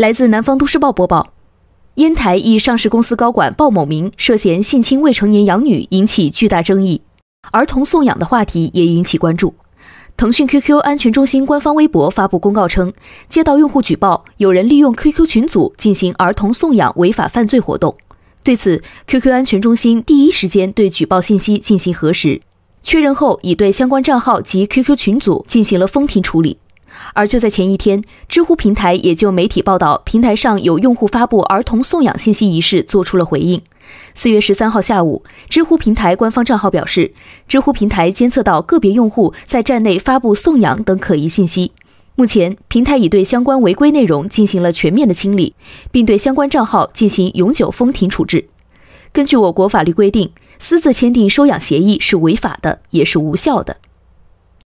来自南方都市报播报，烟台一上市公司高管鲍某明涉嫌性侵未成年养女，引起巨大争议。儿童送养的话题也引起关注。腾讯 QQ 安全中心官方微博发布公告称，接到用户举报，有人利用 QQ 群组进行儿童送养违法犯罪活动。对此，QQ 安全中心第一时间对举报信息进行核实，确认后已对相关账号及 QQ 群组进行了封停处理。而就在前一天，知乎平台也就媒体报道平台上有用户发布儿童送养信息一事做出了回应。四月十三号下午，知乎平台官方账号表示，知乎平台监测到个别用户在站内发布送养等可疑信息，目前平台已对相关违规内容进行了全面的清理，并对相关账号进行永久封停处置。根据我国法律规定，私自签订收养协议是违法的，也是无效的。